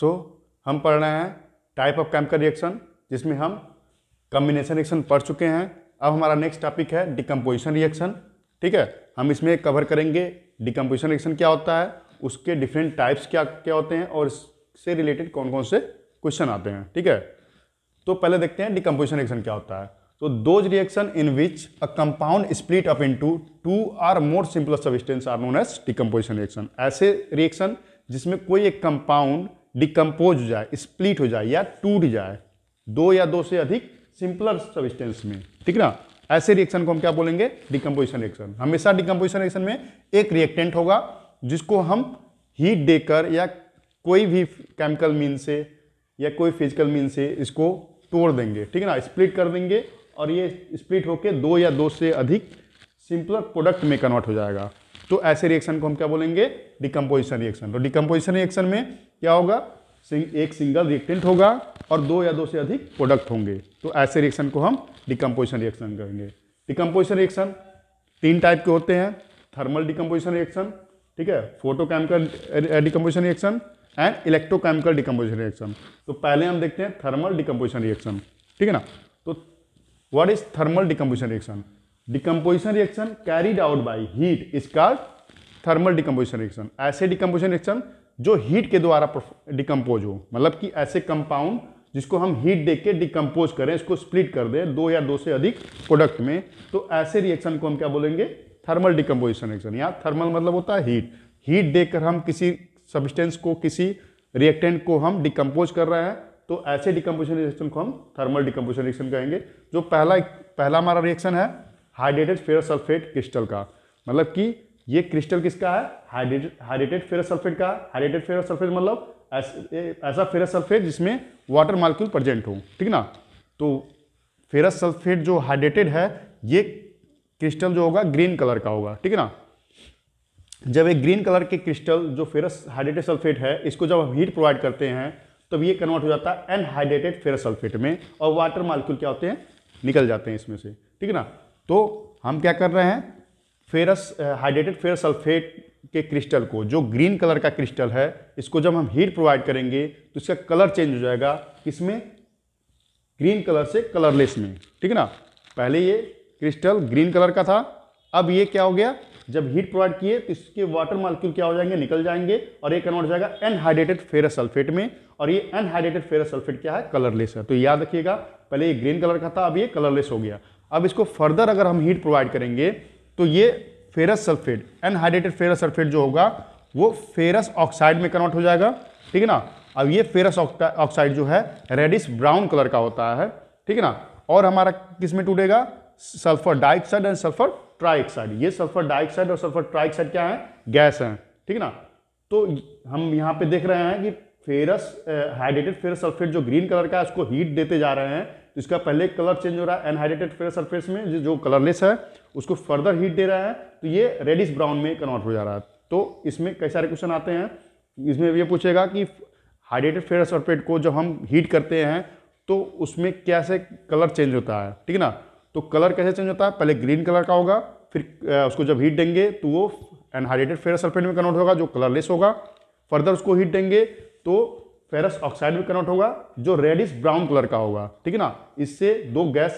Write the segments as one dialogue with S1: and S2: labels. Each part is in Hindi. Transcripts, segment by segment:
S1: सो so, हम पढ़ रहे हैं टाइप ऑफ केमिकल रिएक्शन जिसमें हम कम्बिनेशन रिएक्शन पढ़ चुके हैं अब हमारा नेक्स्ट टॉपिक है डिकम्पोजिशन रिएक्शन ठीक है हम इसमें कवर करेंगे डिकम्पोजिशन रिएक्शन क्या होता है उसके डिफरेंट टाइप्स क्या क्या होते हैं और इससे रिलेटेड कौन कौन से क्वेश्चन आते हैं ठीक है तो पहले देखते हैं डिकम्पोजिशन रिएक्शन क्या होता है तो those reaction in which a compound split up in two or more simple substances are known as decomposition reaction ऐसे रिएक्शन जिसमें कोई एक कंपाउंड डिकम्पोज हो जाए स्प्लिट हो जाए या टूट जाए दो या दो से अधिक सिंपलर सबिस्टेंस में ठीक ना ऐसे रिएक्शन को हम क्या बोलेंगे डिकम्पोजिशन रिएक्शन हमेशा डिकम्पोजिशन रिएक्शन में एक रिएक्टेंट होगा जिसको हम हीट देकर या कोई भी केमिकल मीन से या कोई फिजिकल मीन से इसको तोड़ देंगे ठीक है ना स्प्लिट कर देंगे और ये स्प्लिट होकर दो या दो से अधिक सिंपलर प्रोडक्ट में कन्वर्ट हो जाएगा तो ऐसे रिएक्शन को हम क्या बोलेंगे डिकम्पोजिशन रिएक्शन तो डिकम्पोजिशन रिएक्शन में क्या होगा एक सिंगल रिएक्टेंट होगा और दो या दो से अधिक प्रोडक्ट होंगे तो ऐसे रिएक्शन को हम डिकम्पोजिशन रिएक्शन कहेंगे डिकम्पोजिशन रिएक्शन तीन टाइप के होते हैं थर्मल डिकम्पोजिशन रिएक्शन ठीक है photochemical decomposition reaction and electrochemical decomposition reaction तो पहले हम देखते हैं थर्मल डिकम्पोजिशन रिएक्शन ठीक है ना तो what is thermal decomposition reaction decomposition reaction carried out by heat is called thermal decomposition reaction ऐसे डिकम्पोजिशन रिएक्शन जो हीट के द्वारा डिकम्पोज हो मतलब कि ऐसे कंपाउंड जिसको हम हीट दे के डिकम्पोज करें इसको स्प्लिट कर दें दो या दो से अधिक प्रोडक्ट में तो ऐसे रिएक्शन को हम क्या बोलेंगे थर्मल डिकम्पोजिशन रिएक्शन या थर्मल मतलब होता है हीट हीट देकर हम किसी सब्सटेंस को किसी रिएक्टेंट को हम डिकम्पोज कर रहे हैं तो ऐसे डिकम्पोजिशन रिएक्शन को हम थर्मल डिकम्पोजिशन रिएक्शन कहेंगे जो पहला पहला हमारा रिएक्शन है हाइड्रेटेड फेयर सल्फेट क्रिस्टल का मतलब कि ये क्रिस्टल किसका है हाइड्रेटेड फेरस सल्फेट का हाइड्रेटेड फेरस सल्फेट मतलब ऐसा फेरस सल्फेट जिसमें वाटर मालिक्यूल प्रेजेंट हो ठीक ना तो फेरस सल्फेट जो हाइड्रेटेड है ये क्रिस्टल जो होगा ग्रीन कलर का होगा ठीक है ना जब एक ग्रीन कलर के क्रिस्टल जो फेरस हाइड्रेटेड सल्फेट है इसको जब हम हीट प्रोवाइड करते हैं तब तो ये कन्वर्ट हो जाता है एनहाइड्रेटेड फेरस सल्फेट में और वाटर मालिक्यूल क्या होते हैं निकल जाते हैं इसमें से ठीक है ना तो हम क्या कर रहे हैं फेरस हाइड्रेटेड फेरस सल्फेट के क्रिस्टल को जो ग्रीन कलर का क्रिस्टल है इसको जब हम हीट प्रोवाइड करेंगे तो इसका कलर चेंज हो जाएगा किसमें ग्रीन कलर से कलरलेस में ठीक है ना पहले ये क्रिस्टल ग्रीन कलर का था अब ये क्या हो गया जब हीट प्रोवाइड किए तो इसके वाटर मालिक्यूल क्या हो जाएंगे निकल जाएंगे और ये कन्वर्ट हो जाएगा एनहाइड्रेटेड फेरस सल्फेट में और ये एनहाइड्रेटेड फेरस सल्फेट क्या है कलरलेस है तो याद रखिएगा पहले ये ग्रीन कलर का था अब ये कलरलेस हो गया अब इसको फर्दर अगर हम हीट प्रोवाइड करेंगे तो ये ferrous sulphate unhydrated ferrous sulphate जो होगा वो फेरस ऑक्साइड में कन्वर्ट हो जाएगा ठीक है ना अब ये फेरस ऑक्साइड जो है रेडिस ब्राउन कलर का होता है ठीक है ना और हमारा किस में टूटेगा sulphur dioxide and sulphur trioxide ये सल्फर डाइऑक्साइड और सल्फर ट्राइऑक्साइड क्या है गैस है ठीक है ना तो हम यहाँ पे देख रहे हैं कि फेरस हाइड्रेटेड फेरस सल्फेट जो ग्रीन कलर का है उसको हीट देते जा रहे हैं तो इसका पहले कलर चेंज हो रहा है एनहाइड्रेटेड फेयर सरफेस में जो कलरलेस है उसको फर्दर हीट दे रहा है तो ये रेडिस ब्राउन में कन्वर्ट हो जा रहा है तो इसमें कई सारे क्वेश्चन आते हैं इसमें ये पूछेगा कि हाइड्रेटेड फेयर सरफेट को जब हम हीट करते हैं तो उसमें कैसे कलर चेंज होता है ठीक है ना तो कलर कैसे चेंज होता है पहले ग्रीन कलर का होगा फिर उसको जब हीट देंगे तो वो एनहाइड्रेटेड फेयर सल्फेट में कन्वर्ट होगा जो कलरलेस होगा फर्दर उसको हीट देंगे तो फेरस ऑक्साइड भी कन्वर्ट होगा जो रेडिश ब्राउन कलर का होगा ठीक है ना इससे दो गैस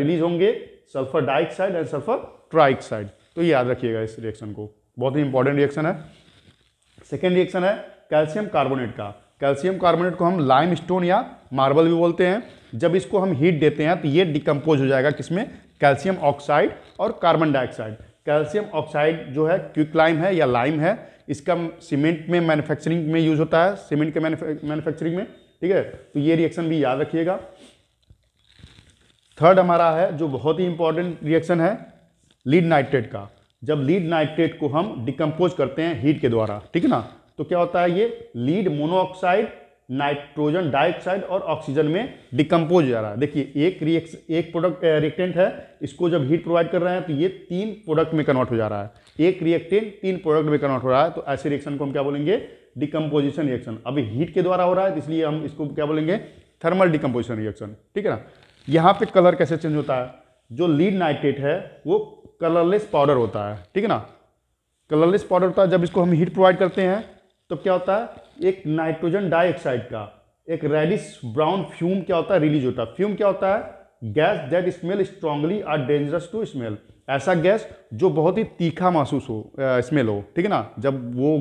S1: रिलीज होंगे sulphur dioxide and sulphur trioxide तो याद रखिएगा इस रिएक्शन को बहुत ही इंपॉर्टेंट रिएक्शन है सेकेंड रिएक्शन है कैल्शियम कार्बोनेट का कैल्शियम कार्बोनेट को हम लाइम स्टोन या मार्बल भी बोलते हैं जब इसको हम हीट देते हैं तो ये डिकम्पोज हो जाएगा किसमें कैल्शियम ऑक्साइड और कार्बन डाइऑक्साइड कैल्शियम ऑक्साइड जो है क्विक लाइम है या लाइम है इसका सीमेंट में मैन्युफैक्चरिंग में यूज होता है सीमेंट के मैन्युफैक्चरिंग में ठीक है तो ये रिएक्शन भी याद रखिएगा थर्ड हमारा है जो बहुत ही इंपॉर्टेंट रिएक्शन है लीड नाइट्रेट का जब लीड नाइट्रेट को हम डिकम्पोज करते हैं हीट के द्वारा ठीक है ना तो क्या होता है ये लीड मोनोऑक्साइड नाइट्रोजन डाइऑक्साइड और ऑक्सीजन में डिकम्पोज हो जा रहा है देखिए एक रिएक्स एक प्रोडक्ट रिएक्टेंट है इसको जब हीट प्रोवाइड कर रहे हैं तो ये तीन प्रोडक्ट में कन्वर्ट हो जा रहा है एक रिएक्टेंट तीन प्रोडक्ट में कन्वर्ट हो रहा है तो ऐसे रिएक्शन को हम क्या बोलेंगे डिकम्पोजिशन रिएक्शन अभी हीट के द्वारा हो रहा है तो इसलिए हम इसको क्या बोलेंगे थर्मल डिकम्पोजिशन रिएक्शन ठीक है ना यहाँ पे कलर कैसे चेंज होता है जो लीड नाइट्रेट है वो कलरलेस पाउडर होता है ठीक है ना कलरलेस पाउडर होता है जब इसको हम हीट प्रोवाइड करते हैं तो क्या होता है एक नाइट्रोजन डाइऑक्साइड का एक रेडिस ब्राउन फ्यूम क्या होता है रिलीज होता है फ्यूम क्या होता है gas that smell strongly are dangerous to smell ऐसा गैस जो बहुत ही तीखा महसूस हो स्मेल हो ठीक है ना जब वो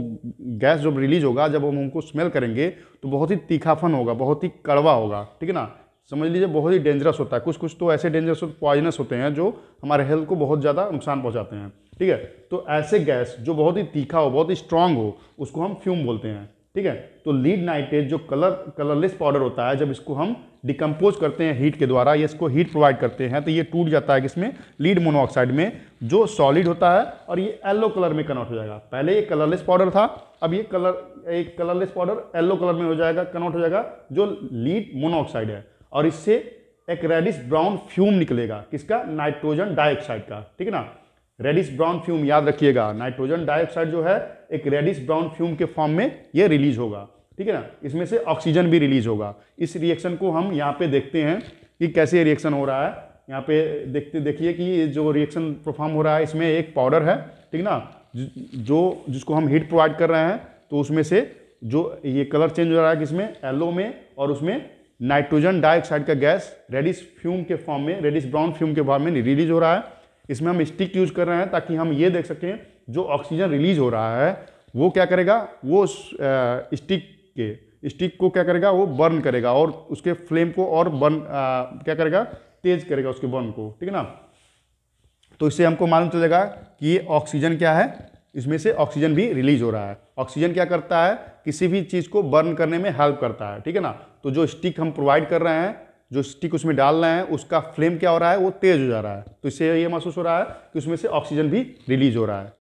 S1: गैस जब रिलीज होगा जब हम उनको स्मेल करेंगे तो बहुत ही तीखापन होगा बहुत ही कड़वा होगा ठीक है ना समझ लीजिए बहुत ही डेंजरस होता है कुछ कुछ तो ऐसे डेंजरस पॉइजनस होते हैं जो हमारे हेल्थ को बहुत ज़्यादा नुकसान पहुँचाते हैं ठीक है तो ऐसे गैस जो बहुत ही तीखा हो बहुत ही स्ट्रांग हो उसको हम फ्यूम बोलते हैं ठीक है तो लीड नाइट्रेट जो कलर कलरलेस पाउडर होता है जब इसको हम डिकम्पोज करते हैं हीट के द्वारा या इसको हीट प्रोवाइड करते हैं तो ये टूट जाता है किसमें लीड मोनोऑक्साइड में जो सॉलिड होता है और ये येलो कलर में कन्वर्ट हो जाएगा पहले ये कलरलेस पाउडर था अब ये कलर एक कलरलेस पाउडर येलो कलर में हो जाएगा कन्वर्ट हो जाएगा जो लीड मोनोऑक्साइड है और इससे एक रेडिस ब्राउन फ्यूम निकलेगा किसका नाइट्रोजन डाइऑक्साइड का ठीक है ना रेडिस ब्राउन फ्यूम याद रखिएगा नाइट्रोजन डाइऑक्साइड जो है एक रेडिस ब्राउन फ्यूम के फॉर्म में ये रिलीज होगा ठीक है ना इसमें से ऑक्सीजन भी रिलीज होगा इस रिएक्शन को हम यहाँ पे देखते हैं कि कैसे रिएक्शन हो रहा है यहाँ पे देखते देखिए कि जो रिएक्शन परफॉर्म हो रहा है इसमें एक पाउडर है ठीक ना जो जिसको हम हीट प्रोवाइड कर रहे हैं तो उसमें से जो ये कलर चेंज हो रहा है किसमें एलो में और उसमें नाइट्रोजन डाइऑक्साइड का गैस रेडिस फ्यूम के फॉर्म में रेडिस ब्राउन फ्यूम के फॉर्म में रिलीज हो रहा है इसमें हम स्टिक यूज कर रहे हैं ताकि हम ये देख सकें जो ऑक्सीजन रिलीज हो रहा है वो क्या करेगा वो स्टिक के स्टिक को क्या करेगा वो बर्न करेगा और उसके फ्लेम को और बर्न आ, क्या करेगा तेज करेगा उसके बर्न को ठीक है ना तो इससे हमको मालूम चलेगा कि ये ऑक्सीजन क्या है इसमें से ऑक्सीजन भी रिलीज हो रहा है ऑक्सीजन क्या करता है किसी भी चीज़ को बर्न करने में हेल्प करता है ठीक है ना तो जो स्टिक हम प्रोवाइड कर रहे हैं जो स्टिक उसमें डाल रहे हैं उसका फ्लेम क्या हो रहा है वो तेज़ हो जा रहा है तो इससे ये महसूस हो रहा है कि उसमें से ऑक्सीजन भी रिलीज हो रहा है